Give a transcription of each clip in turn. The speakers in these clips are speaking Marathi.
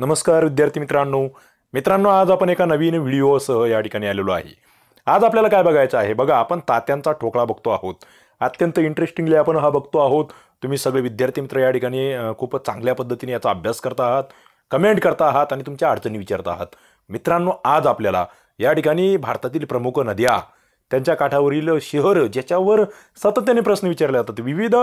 नमस्कार विद्यार्थी मित्रांनो मित्रांनो आज आपण एका नवीन व्हिडिओसह या ठिकाणी आलेलो आहे आज आपल्याला काय बघायचं आहे बघा आपण तात्यांचा ठोकळा बघतो आहोत अत्यंत इंटरेस्टिंगली आपण हा बघतो आहोत तुम्ही सगळे विद्यार्थी मित्र या ठिकाणी खूपच चांगल्या पद्धतीने याचा अभ्यास करता आहात कमेंट करता आहात आणि तुमच्या अडचणी विचारत आहात मित्रांनो आज आपल्याला या ठिकाणी भारतातील प्रमुख नद्या त्यांच्या काठावरील शहर ज्याच्यावर सातत्याने प्रश्न विचारले जातात विविध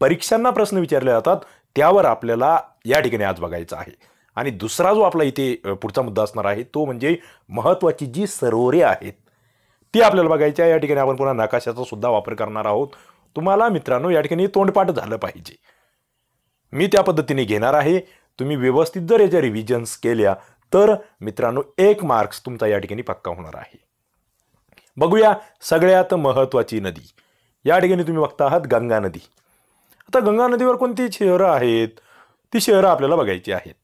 परीक्षांना प्रश्न विचारले जातात त्यावर आपल्याला या ठिकाणी आज बघायचं आहे आणि दुसरा जो आपला इथे पुढचा मुद्दा असणार आहे तो म्हणजे महत्त्वाची जी सरोवरे आहेत ती आपल्याला बघायची आहे या ठिकाणी आपण पुन्हा नकाशाचा सुद्धा वापर करणार आहोत तुम्हाला मित्रांनो या ठिकाणी तोंडपाठ झालं पाहिजे मी त्या पद्धतीने घेणार आहे तुम्ही व्यवस्थित जर याच्या रिव्हिजन्स केल्या तर मित्रांनो एक मार्क्स तुमचा या ठिकाणी पक्का होणार आहे बघूया सगळ्यात महत्त्वाची नदी या ठिकाणी तुम्ही बघता आहात गंगा नदी आता गंगा नदीवर कोणती शहरं आहेत ती शहरं आपल्याला बघायची आहेत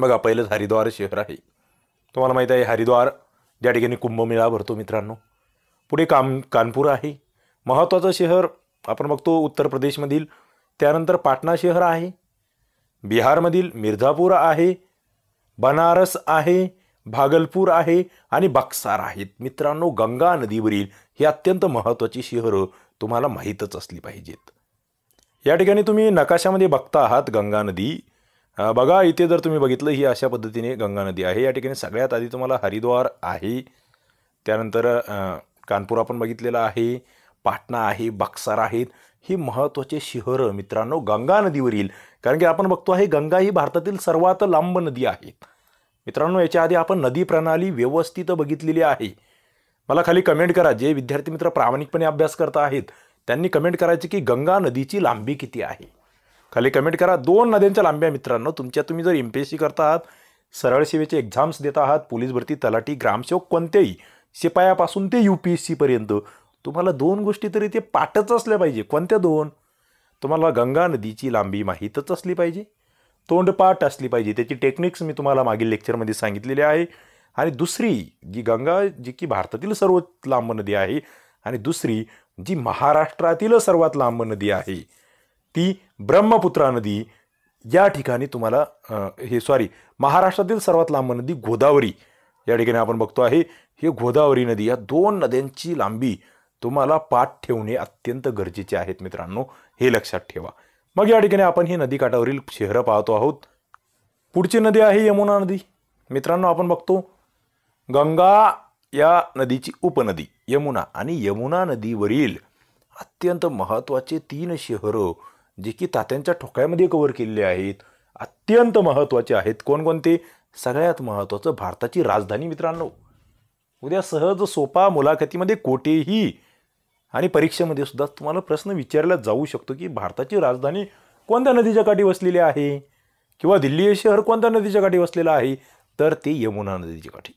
बघा पहिलंच हरिद्वार शहर आहे तुम्हाला माहीत आहे हरिद्वार ज्या ठिकाणी कुंभमेळा भरतो मित्रांनो पुढे काम कानपूर आहे महत्त्वाचं शहर आपण बघतो उत्तर प्रदेशमधील त्यानंतर पाटणा शहर आहे बिहारमधील मिर्झापूर आहे बनारस आहे भागलपूर आहे आणि बक्सार आहेत मित्रांनो गंगा नदीवरील ही अत्यंत महत्त्वाची शहरं तुम्हाला माहीतच असली पाहिजेत या ठिकाणी तुम्ही नकाशामध्ये बघता आहात गंगा नदी बघा इथे जर तुम्ही बघितलं ही अशा पद्धतीने गंगा नदी आहे या ठिकाणी सगळ्यात आधी तुम्हाला हरिद्वार आहे त्यानंतर कानपूर आपण बघितलेलं आहे पाटणा आहे बक्सार आहेत ही महत्त्वाचे शहरं मित्रांनो गंगा नदीवरील कारण की आपण बघतो आहे गंगा ही भारतातील सर्वात लांब नदी आहे मित्रांनो याच्या आधी आपण नदी प्रणाली व्यवस्थित बघितलेली आहे मला खाली कमेंट करा जे विद्यार्थी मित्र प्रामाणिकपणे अभ्यास करता आहेत त्यांनी कमेंट करायची की गंगा नदीची लांबी किती आहे खाली कमेंट करा दोन नद्यांच्या लांब्या मित्रांनो तुमच्या तुम्ही जर एम पी एस सी आहात सरळ सेवेचे एक्झाम्स देत आहात पोलीस भरती तलाठी ग्रामसेवक कोणत्याही शिपायापासून ते यू पी एस सीपर्यंत तुम्हाला दोन गोष्टी तरी ते पाठच असल्या पाहिजे कोणत्या दोन तुम्हाला गंगा नदीची लांबी माहीतच असली पाहिजे तोंडपाठ असली पाहिजे त्याची टेक्निक्स मी तुम्हाला मागील लेक्चरमध्ये सांगितलेली आहे आणि दुसरी जी गंगा जी की भारतातील सर्वात लांब नदी आहे आणि दुसरी जी महाराष्ट्रातील सर्वात लांब नदी आहे ती ब्रह्मपुत्रा नदी या ठिकाणी तुम्हाला हे सॉरी महाराष्ट्रातील सर्वात लांब नदी गोदावरी या ठिकाणी आपण बघतो आहे हे गोदावरी नदी या दोन नद्यांची लांबी तुम्हाला पाठ ठेवणे अत्यंत गरजेचे आहेत मित्रांनो हे लक्षात ठेवा मग या ठिकाणी आपण ही नदीकाठावरील शहरं पाहतो आहोत पुढची नदी आहे यमुना नदी मित्रांनो आपण बघतो गंगा या नदीची उपनदी यमुना आणि यमुना नदीवरील अत्यंत महत्त्वाचे तीन शहरं जे की तात्यांच्या ठोक्यामध्ये कवर केलेले आहेत अत्यंत महत्त्वाचे आहेत कोणकोणते सगळ्यात महत्त्वाचं भारताची राजधानी मित्रांनो उद्या सहज सोपा मुलाखतीमध्ये कोठेही आणि परीक्षेमध्ये सुद्धा तुम्हाला प्रश्न विचारला जाऊ शकतो की भारताची राजधानी कोणत्या नदीच्या काठी वसलेली आहे किंवा दिल्ली हे शहर कोणत्या नदीच्या काठी वसलेलं आहे तर ते यमुना नदीच्या काठी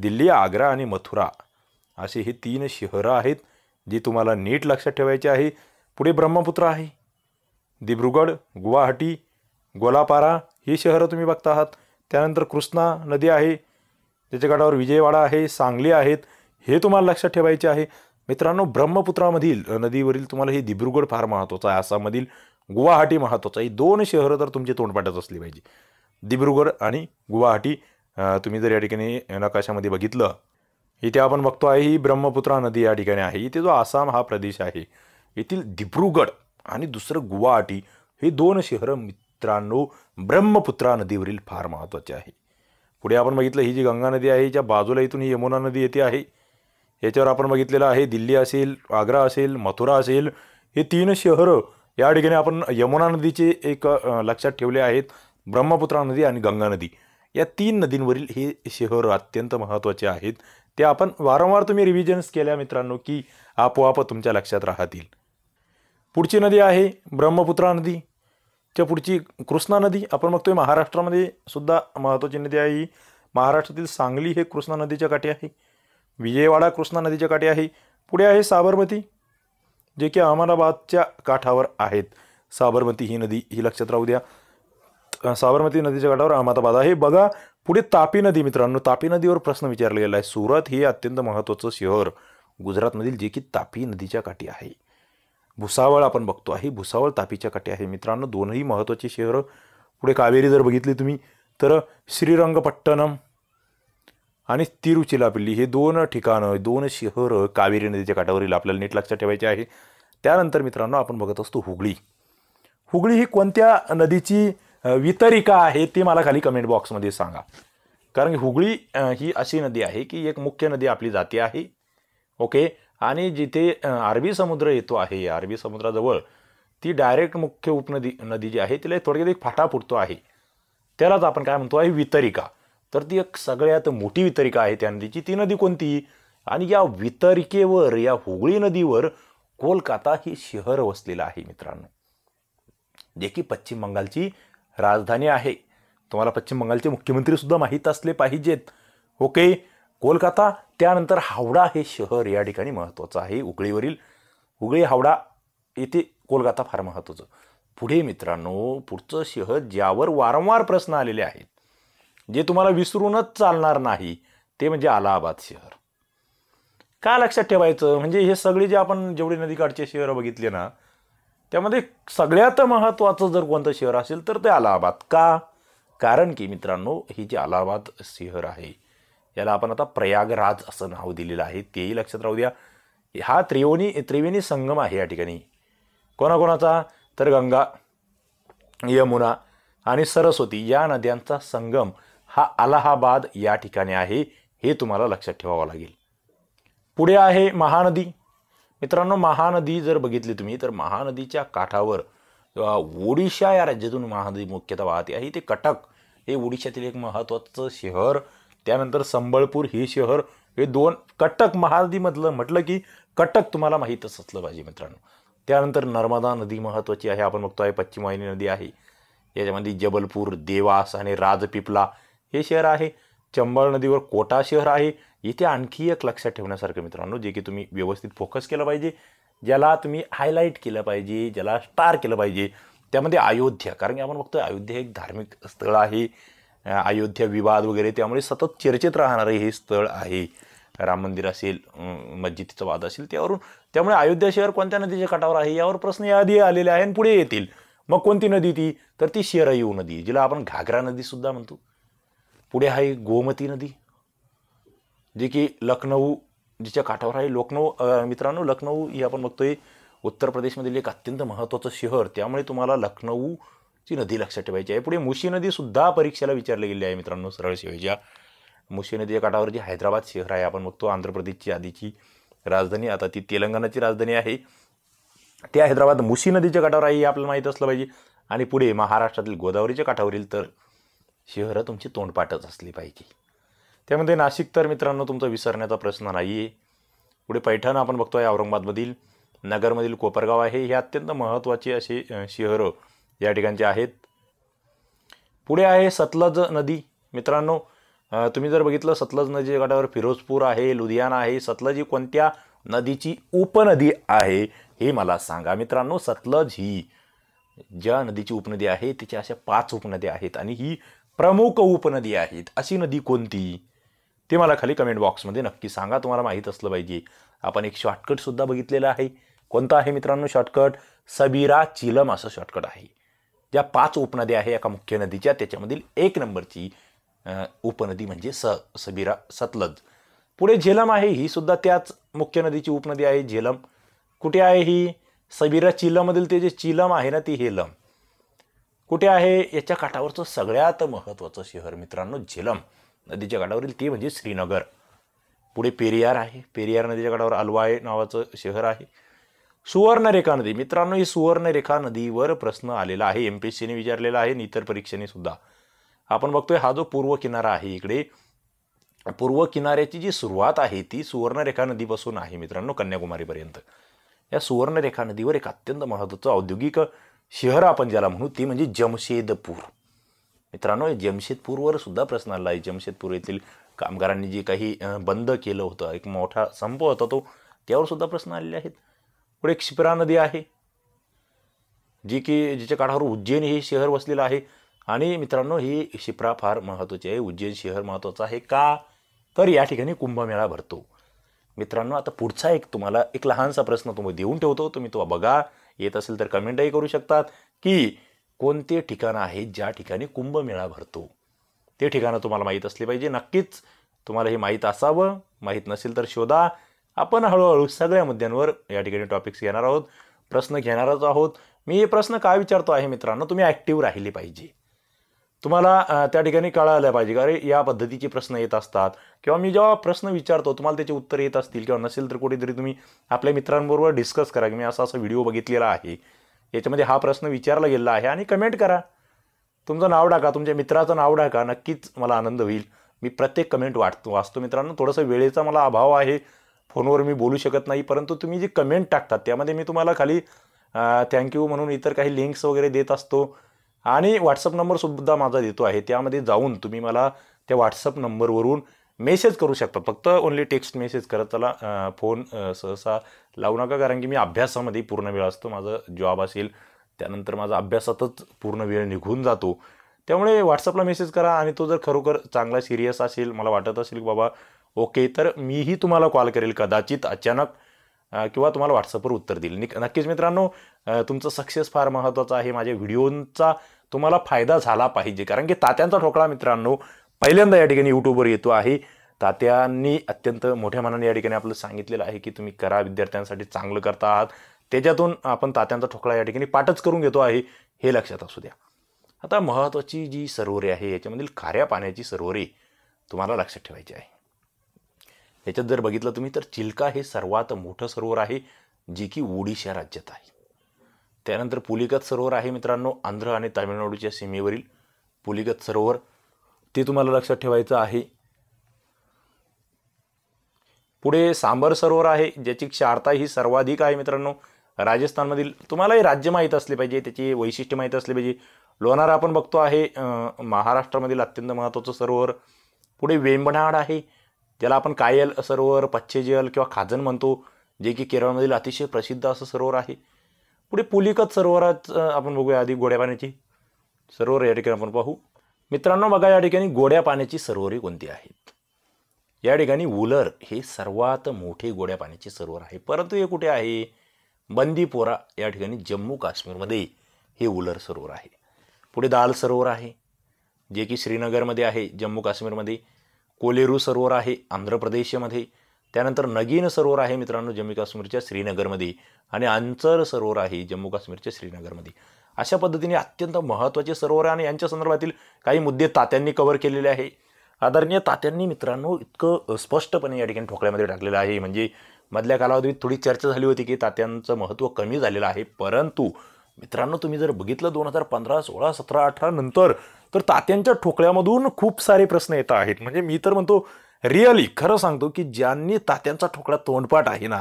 दिल्ली आग्रा आणि मथुरा असे हे तीन शहरं आहेत जे तुम्हाला नीट लक्षात ठेवायचे आहे पुढे ब्रह्मपुत्र आहे दिब्रुगड गुवाहाटी गोलापारा ही शहरं तुम्ही बघता आहात त्यानंतर कृष्णा नदी आहे त्याच्या काठावर विजयवाडा आहे सांगली आहेत हे तुम्हाला लक्षात ठेवायचे आहे मित्रांनो ब्रह्मपुत्रामधील नदीवरील तुम्हाला हे दिब्रुगड फार महत्त्वाचं आहे आसाममधील गुवाहाटी महत्त्वाचं आहे दोन शहरं तर तुमची तोंडपाट्यात असली पाहिजे दिब्रुगड आणि गुवाहाटी तुम्ही जर या ठिकाणी नकाशामध्ये बघितलं इथे आपण बघतो आहे ही ब्रह्मपुत्रा नदी या ठिकाणी आहे इथे जो आसाम हा प्रदेश आहे येथील दिब्रुगड आणि दुसरं गुवाहाटी हे दोन शहरं मित्रांनो ब्रह्मपुत्रा नदीवरील फार महत्त्वाचे आहे पुढे आपण बघितलं ही जी गंगा नदी आहे ज्या बाजूला इथून ही यमुना नदी येते आहे याच्यावर आपण बघितलेलं आहे दिल्ली असेल आग्रा असेल मथुरा असेल हे तीन शहरं या ठिकाणी आपण यमुना नदीचे एक लक्षात ठेवले आहेत ब्रह्मपुत्रा नदी आणि गंगा नदी या तीन नदींवरील हे शहर अत्यंत महत्त्वाचे आहेत ते आपण वारंवार तुम्ही रिव्हिजन्स केल्या मित्रांनो की आपोआप तुमच्या लक्षात राहतील पुढची नदी आहे ब्रह्मपुत्रा नदी त्या पुढची कृष्णा नदी आपण बघतोय महाराष्ट्रामध्ये सुद्धा महत्त्वाची नदी आहे ही महाराष्ट्रातील सांगली हे कृष्णा नदीच्या काठी आहे विजयवाडा कृष्णा नदीच्या काठी आहे पुढे आहे साबरमती जे की अहमदाबादच्या काठावर आहेत साबरमती ही नदी ही लक्षात राहू द्या साबरमती नदीच्या काठावर अहमदाबाद आहे बघा पुढे तापी नदी मित्रांनो तापी नदीवर प्रश्न विचारलेला आहे सुरत हे अत्यंत महत्त्वाचं शहर गुजरातमधील जे की तापी नदीच्या काठी आहे भुसावळ आपण बघतो आहे भुसावळ तापीच्या काठी आहे मित्रांनो दोनही महत्त्वाची शहरं पुढे कावेरी जर बघितली तुम्ही तर श्रीरंगपट्टणम आणि तिरुचिलापिल्ली हे दोन ठिकाणं दोन शहरं कावेरी नदीच्या काठावरील आपल्याला नीट लक्षात ठेवायचे आहे त्यानंतर मित्रांनो आपण बघत असतो हुगळी हुगळी ही कोणत्या नदीची वितरिका आहे ते मला खाली कमेंट बॉक्समध्ये सांगा कारण हुगळी ही अशी नदी आहे की एक मुख्य नदी आपली जाती आहे ओके आणि जिथे अरबी समुद्र येतो आहे अरबी समुद्राजवळ ती डायरेक्ट मुख्य उपनदी नदी जी आहे तिला थोडक्यात एक फाटा फुटतो आहे त्यालाच आपण काय म्हणतो आहे वितरिका तर ती एक सगळ्यात मोठी वितरिका आहे त्या नदीची ती नदी कोणती आणि या वितरिकेवर या हुगळी नदीवर कोलकाता हे शहर वसलेलं आहे मित्रांनो जे की पश्चिम बंगालची राजधानी आहे तुम्हाला पश्चिम बंगालचे मुख्यमंत्रीसुद्धा माहीत असले पाहिजेत ओके कोलकाता त्यानंतर हावडा हे शहर या ठिकाणी महत्त्वाचं आहे उकळीवरील उगळी हावडा येथे कोलकाता फार महत्त्वाचं पुढे मित्रांनो पुढचं शहर ज्यावर वारंवार प्रश्न आलेले आहेत जे तुम्हाला विसरूनच चालणार नाही ते म्हणजे अलाहाबाद शहर का लक्षात ठेवायचं म्हणजे हे सगळे जे आपण जेवढे नदीकाठचे शहर बघितले ना त्यामध्ये सगळ्यात महत्त्वाचं जर कोणतं शहर असेल तर ते अलाहाबाद का कारण की मित्रांनो हे जे अलाहाबाद शहर आहे याला आपण आता प्रयागराज असं नाव दिलेलं आहे तेही लक्षात राहू द्या हा त्रिवणी त्रिवेणी संगम आहे या ठिकाणी कोणाकोणाचा तर गंगा यमुना आणि सरस्वती या नद्यांचा संगम हा अलाहाबाद या ठिकाणी आहे हे तुम्हाला लक्षात ठेवावं लागेल पुढे आहे महानदी मित्रांनो महानदी जर बघितली तुम्ही तर महानदीच्या काठावर ओडिशा या राज्यातून महानदी मुख्यतः वाहते आहे ते कटक हे ओडिशातील एक महत्त्वाचं शहर त्यानंतर संबळपूर हे शहर हे दोन कटक महानदीमधलं म्हटलं की कटक तुम्हाला माहीतच असलं पाहिजे मित्रांनो त्यानंतर नर्मदा नदी महत्त्वाची आहे आपण बघतो आहे पश्चिम वाहिनी नदी आहे याच्यामध्ये जबलपूर देवास आणि राजपिपला हे शहर आहे चंबळ नदीवर कोटा शहर आहे इथे आणखी एक लक्षात ठेवण्यासारखं मित्रांनो जे की तुम्ही व्यवस्थित फोकस केलं पाहिजे ज्याला तुम्ही हायलाईट केलं पाहिजे ज्याला स्टार केलं पाहिजे त्यामध्ये अयोध्या कारण की आपण बघतो अयोध्या एक धार्मिक स्थळ आहे अयोध्या विवाद वगैरे त्यामुळे सतत चर्चेत राहणारे हे स्थळ आहे राम मंदिर असेल मस्जिदीचा वाद असेल त्यावरून त्यामुळे अयोध्या शहर कोणत्या नदीच्या काठावर आहे यावर प्रश्न याआधी आलेले आहे आणि पुढे येतील मग कोणती नदी ती तर ती शेरयू नदी जिला आपण घागरा नदीसुद्धा म्हणतो पुढे आहे गोमती नदी जी की लखनऊ जिच्या काठावर आहे लखनऊ मित्रांनो लखनऊ ही आपण बघतोय उत्तर प्रदेशमधील एक अत्यंत महत्त्वाचं शहर त्यामुळे तुम्हाला लखनऊ ती नदी लक्षात ठेवायची आहे पुढे मुशी नदीसुद्धा परीक्षेला विचारली गेली आहे मित्रांनो सरळ शिवजा मुशी नदीच्या काठावर जी हैदराबाद शहर आहे आपण बघतो आंध्र प्रदेशची आधीची राजधानी आता ती तेलंगणाची राजधानी आहे त्या हैदराबाद मुशी नदीच्या काठावर आहे हे आपल्याला माहीत असलं पाहिजे आणि पुढे महाराष्ट्रातील गोदावरीच्या काठावरील तर शहरं तुमची तोंडपाटच असली पाहिजे त्यामध्ये नाशिक तर मित्रांनो तुमचा विसरण्याचा प्रश्न नाही आहे पुढे पैठण आपण बघतो आहे औरंगाबादमधील नगरमधील कोपरगाव आहे हे अत्यंत महत्त्वाचे असे शहरं या ठिकाणचे आहेत पुढे आहे सतलज नदी मित्रांनो तुम्ही जर बघितलं सतलज नदीच्या काठावर फिरोजपूर आहे लुधियाना आहे सतलज ही कोणत्या नदीची उपनदी आहे हे मला सांगा मित्रांनो सतलज ही ज्या नदीची उपनदी आहे तिच्या अशा पाच उपनद्या आहेत आणि ही प्रमुख उपनदी आहेत अशी नदी कोणती ते मला खाली कमेंट बॉक्समध्ये नक्की सांगा तुम्हाला माहीत असलं पाहिजे आपण एक शॉर्टकटसुद्धा बघितलेला आहे कोणता आहे मित्रांनो शॉर्टकट सबीरा चिलम असं शॉर्टकट आहे ज्या पाच उपनद्या आहे एका मुख्य नदीच्या त्याच्यामधील एक नंबरची उपनदी म्हणजे स सबीरा सतलज पुढे झेलम आहे ही सुद्धा त्याच मुख्य नदीची उपनदी आहे झेलम कुठे आहे ही सबिरा चिलमधील ते जे चिलम आहे ना ती हेलम कुठे आहे याच्या काठावरचं सगळ्यात महत्त्वाचं शहर मित्रांनो झेलम नदीच्या काठावरील ते म्हणजे श्रीनगर पुढे पेरियार आहे पेरियार नदीच्या काठावर अलवाय नावाचं शहर आहे सुवर्णरेखा नदी मित्रांनो ही सुवर्णरेखा नदीवर प्रश्न आलेला आहे एम पी एस सीने विचारलेला आहे आणि इतर परीक्षेने सुद्धा आपण बघतोय हा जो पूर्व किनारा आहे इकडे पूर्व किनाऱ्याची जी सुरुवात आहे ती सुवर्णरेखा नदीपासून आहे मित्रांनो कन्याकुमारीपर्यंत या सुवर्णरेखा नदीवर एक अत्यंत महत्वाचं औद्योगिक शहर आपण ज्याला म्हणू ती म्हणजे जमशेदपूर मित्रांनो जमशेदपूरवर सुद्धा प्रश्न आला आहे जमशेदपूर येथील कामगारांनी जे काही बंद केलं होतं एक मोठा संप होता तो त्यावर सुद्धा प्रश्न आलेले आहेत पुढे क्षिप्रा नदी आहे जी की जिच्या काठावर उज्जैन हे शहर वसलेलं आहे आणि मित्रांनो ही क्षिप्रा फार महत्त्वाची आहे उज्जैन शहर महत्त्वाचं आहे का तर या ठिकाणी कुंभमेळा भरतो मित्रांनो आता पुढचा एक तुम्हाला एक लहानसा प्रश्न तुम्ही देऊन ठेवतो तुम्ही तो बघा येत असेल तर कमेंटही करू शकतात की कोणते ठिकाणं आहेत ज्या ठिकाणी कुंभमेळा भरतो ते ठिकाणं तुम्हाला माहीत असले पाहिजे नक्कीच तुम्हाला हे माहीत असावं माहीत नसेल तर शोधा आपण हळूहळू सगळ्या मुद्द्यांवर या ठिकाणी टॉपिक्स येणार आहोत प्रश्न घेणारच आहोत मी हे प्रश्न काय विचारतो आहे मित्रांनो तुम्ही ॲक्टिव्ह राहिले पाहिजे तुम्हाला त्या ठिकाणी कळायला पाहिजे अरे या पद्धतीचे प्रश्न येत असतात किंवा मी जेव्हा प्रश्न विचारतो तुम्हाला त्याचे उत्तर येत असतील किंवा नसेल तर कुठेतरी तुम्ही आपल्या मित्रांबरोबर डिस्कस करा की मी असा असा व्हिडिओ बघितलेला आहे याच्यामध्ये हा प्रश्न विचारला गेला आहे आणि कमेंट करा तुमचं नाव टाका तुमच्या मित्राचं नाव टाका नक्कीच मला आनंद होईल मी प्रत्येक कमेंट वाटतो वाचतो मित्रांनो थोडंसं वेळेचा मला अभाव आहे फोनवर मी बोलू शकत नाही परंतु तुम्ही जी कमेंट टाकतात त्यामध्ये मी तुम्हाला खाली थँक्यू म्हणून इतर काही लिंक्स वगैरे देत असतो आणि व्हॉट्सअप नंबरसुद्धा माझा देतो आहे त्यामध्ये जाऊन तुम्ही मला त्या व्हॉट्सअप नंबरवरून मेसेज करू शकता फक्त ओनली टेक्स्ट मेसेज करत त्याला फोन सहसा लावू नका कारण की मी अभ्यासामध्ये पूर्ण वेळ असतो माझं जॉब असेल त्यानंतर माझा अभ्यासातच पूर्ण वेळ निघून जातो त्यामुळे व्हॉट्सअपला मेसेज करा आणि तो जर खरोखर चांगला सिरियस असेल मला वाटत असेल की बाबा ओके तर मीही तुम्हाला कॉल करेल कदाचित अचानक किंवा तुम्हाला व्हॉट्सअपवर उत्तर देईल नक्कीच मित्रांनो तुमचं सक्सेस फार महत्त्वाचं आहे माझ्या व्हिडिओंचा तुम्हाला फायदा झाला पाहिजे कारण की तात्यांचा ठोकळा मित्रांनो पहिल्यांदा या ठिकाणी यूट्यूबवर येतो आहे तात्यांनी अत्यंत मोठ्या मनाने या ठिकाणी आपलं सांगितलेलं आहे की तुम्ही करा विद्यार्थ्यांसाठी चांगलं करता आहात त्याच्यातून आपण तात्यांचा ठोकळा या ठिकाणी पाठच करून घेतो आहे हे लक्षात असू द्या आता महत्त्वाची जी सरोवरे आहे याच्यामधील खाऱ्या पाण्याची सरोवरे तुम्हाला लक्षात ठेवायची आहे याच्यात जर बघितलं तुम्ही तर चिल्का हे सर्वात मोठं सरोवर आहे जे की ओडिशा राज्यात आहे त्यानंतर पुलिकत सरोवर आहे मित्रांनो आंध्र आणि तामिळनाडूच्या सीमेवरील पुलिकत सरोवर ते तुम्हाला लक्षात ठेवायचं आहे पुढे सांबर सरोवर आहे ज्याची क्षारता ही सर्वाधिक आहे मित्रांनो राजस्थानमधील तुम्हाला हे राज्य माहीत असले पाहिजे त्याची वैशिष्ट्य माहीत असले पाहिजे लोणारा आपण बघतो आहे महाराष्ट्रामधील अत्यंत महत्त्वाचं सरोवर पुढे वेंबनाड आहे त्याला आपण कायल सरोवर पच्छेजल किंवा खाजन म्हणतो जे की केरळमधील अतिशय प्रसिद्ध असं सरोवर आहे पुढे पुलिकत सरोवरात आपण बघूया आधी गोड्या पाण्याची सरोवर या ठिकाणी आपण पाहू मित्रांनो बघा या ठिकाणी गोड्या पाण्याची सरोवरे कोणती आहेत या ठिकाणी उलर हे सर्वात मोठे गोड्या पाण्याचे सरोवर आहे परंतु हे कुठे आहे बंदीपोरा या ठिकाणी जम्मू काश्मीरमध्ये हे उलर सरोवर आहे पुढे दाल सरोवर आहे जे की श्रीनगरमध्ये आहे जम्मू काश्मीरमध्ये कोलेरू सरोवर आहे आंध्र प्रदेशमध्ये त्यानंतर नगीन सरोवर आहे मित्रांनो जम्मू काश्मीरच्या श्रीनगरमध्ये आणि अंचर सरोवर आहे जम्मू काश्मीरच्या श्रीनगरमध्ये अशा पद्धतीने अत्यंत महत्त्वाचे सरोवर आणि यांच्या संदर्भातील काही मुद्दे तात्यांनी कव्हर केलेले आहे आदरणीय तात्यांनी मित्रांनो इतकं स्पष्टपणे या ठिकाणी ठोकळ्यामध्ये टाकलेलं आहे म्हणजे मधल्या कालावधीत थोडी चर्चा झाली होती की तात्यांचं महत्त्व कमी झालेलं आहे परंतु मित्रांनो तुम्ही जर बघितलं दोन हजार पंधरा सोळा सतरा अठरा नंतर तर तात्यांच्या ठोकळ्यामधून खूप सारे प्रश्न येत आहेत म्हणजे मी तर म्हणतो रिअली खरं सांगतो की ज्यांनी तात्यांचा ठोकळा तोंडपाठ आहे ना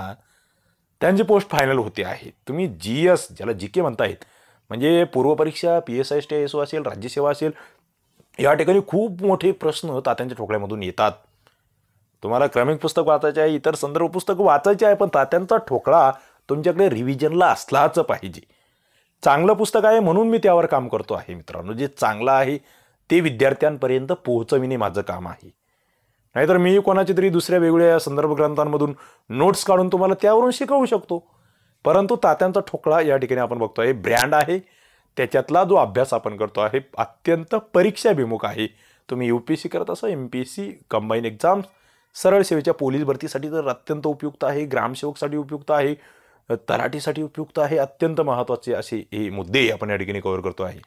त्यांची पोस्ट फायनल होते आहे तुम्ही जी एस ज्याला जी के म्हणतायत म्हणजे पूर्वपरीक्षा P S I T S O असेल राज्यसेवा असेल या ठिकाणी खूप मोठे प्रश्न तात्यांच्या ठोकळ्यामधून येतात तुम्हाला क्रमिक पुस्तक वाचायचे आहे इतर संदर्भ पुस्तक वाचायचे आहे पण तात्यांचा ठोकळा तुमच्याकडे रिव्हिजनला असलाच पाहिजे चांगलं पुस्तक आहे म्हणून मी त्यावर काम करतो आहे मित्रांनो जे चांगलं आहे ते विद्यार्थ्यांपर्यंत पोहोचविणे माझं काम आहे नाहीतर मी कोणाच्या तरी दुसऱ्या वेगवेगळ्या संदर्भ ग्रंथांमधून नोट्स काढून तुम्हाला त्यावरून शिकवू शकतो परंतु तात्यांचा ठोकळा या ठिकाणी आपण बघतो आहे ब्रँड आहे त्याच्यातला जो अभ्यास आपण करतो आहे अत्यंत परीक्षाभिमुख आहे तुम्ही यू पी एस सी करत असा M P S C combine exams सरळ सेवेच्या पोलीस भरतीसाठी तर अत्यंत उपयुक्त आहे ग्रामसेवकसाठी उपयुक्त आहे तराठीसाठी उपयुक्त आहे अत्यंत महत्त्वाचे असे हे मुद्दे आपण या ठिकाणी कव्हर करतो आहे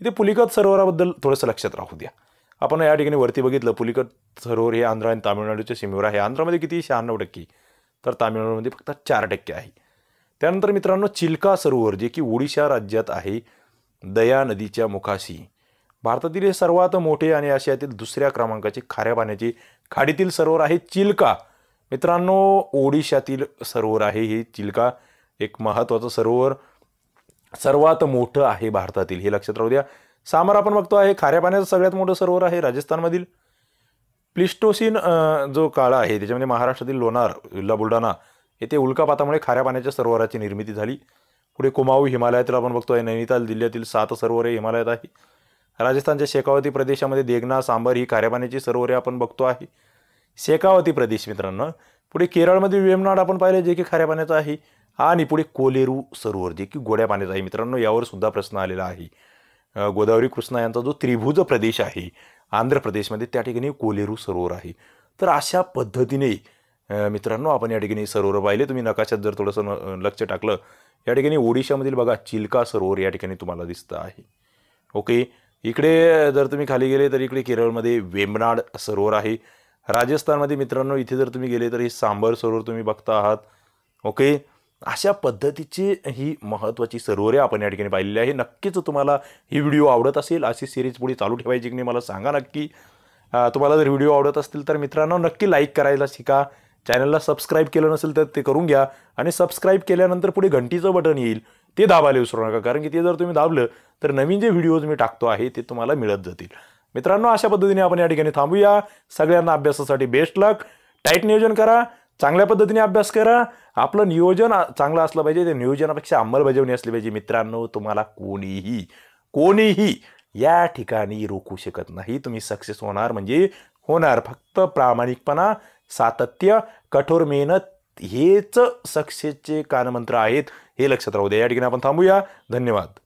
इथे पुलिकत सरोवराबद्दल थोडंसं लक्षात राहू द्या आपण या ठिकाणी वरती बघितलं पुलिकत सरोवर हे आंध्र आणि तामिळनाडूच्या सीमेवर आहे आंध्रामध्ये किती शहाण्णव टक्के तर तामिळनाडूमध्ये फक्त चार टक्के आहे त्यानंतर मित्रांनो चिल्का सरोवर जे की ओडिशा राज्यात आहे दया नदीच्या मुखाशी भारतातील हे सर्वात मोठे आणि आशियातील दुसऱ्या क्रमांकाचे खाऱ्या पाण्याचे खाडीतील सरोवर आहे चिल्का मित्रांनो ओडिशातील सरोवर आहे हे चिल्का एक महत्त्वाचं सरोवर सर्वात मोठं आहे भारतातील हे लक्षात राहू द्या सामर आपण बघतो आहे खाऱ्या पाण्याचं सगळ्यात मोठं सरोवर आहे राजस्थानमधील प्लिस्टोसिन जो काळ आहे त्याच्यामध्ये महाराष्ट्रातील लोणार जिल्हा बुलढाणा येथे उल्कापातामुळे खाऱ्या पाण्याच्या सरोवराची निर्मिती झाली पुढे कुमाऊ हिमालयातील आपण बघतो आहे नैनिताल जिल्ह्यातील सात सरोवरे हिमालयात आहे राजस्थानच्या शेखावती प्रदेशामध्ये देगना सांबर ही खाऱ्या पाण्याची सरोवरे आपण बघतो आहे शेकावती प्रदेश मित्रांनो पुढे केरळमध्ये वेमनाड आपण पाहिलं जे की खाऱ्या पाण्याचं आहे आणि पुढे कोलेरू सरोवर जे की गोड्या पाण्याचं आहे मित्रांनो यावर सुद्धा प्रश्न आलेला आहे गोदावरी कृष्णा यांचा जो त्रिभुज प्रदेश आहे आंध्र प्रदेशमध्ये त्या ठिकाणी कोलेरू सरोवर आहे तर अशा पद्धतीने मित्रांनो आपण या ठिकाणी सरोवर पाहिले तुम्ही नकाशात जर थोडंसं लक्ष टाकलं या ठिकाणी ओडिशामधील बघा चिल्का सरोवर या ठिकाणी तुम्हाला दिसतं आहे ओके इकडे जर तुम्ही खाली गेले तर इकडे केरळमध्ये वेमनाड सरोवर आहे राजस्थानमध्ये मित्रांनो इथे जर तुम्ही गेले तर हे सांबर सरोवर तुम्ही बघता आहात ओके अशा पद्धतीची ही महत्त्वाची सरोवरे आपण या ठिकाणी पाहिलेली आहे नक्कीच तुम्हाला ही व्हिडिओ आवडत असेल अशी सिरीज पुढे चालू ठेवायची की नाही मला सांगा नक्की तुम्हाला जर व्हिडिओ आवडत असतील तर मित्रांनो नक्की लाईक करायला शिका चॅनलला सबस्क्राईब केलं नसेल तर ते करून घ्या आणि सबस्क्राईब केल्यानंतर पुढे घंटीचं बटन येईल ते दाबायला विसरू नका कारण की ते जर तुम्ही दाबलं तर नवीन जे व्हिडिओज मी टाकतो आहे ते तुम्हाला मिळत जातील मित्रांनो अशा पद्धतीने आपण या ठिकाणी थांबूया सगळ्यांना अभ्यासासाठी बेस्ट लक टाईट नियोजन करा चांगल्या पद्धतीने अभ्यास करा आपलं नियोजन चांगलं असलं पाहिजे ते नियोजनापेक्षा अंमलबजावणी असली पाहिजे मित्रांनो तुम्हाला कोणीही कोणीही या ठिकाणी रोखू शकत नाही तुम्ही सक्सेस होणार म्हणजे होणार फक्त प्रामाणिकपणा सातत्य कठोर मेहनत हेच सक्सेसचे कानमंत्र आहेत हे लक्षात राहू द्या या ठिकाणी आपण थांबूया धन्यवाद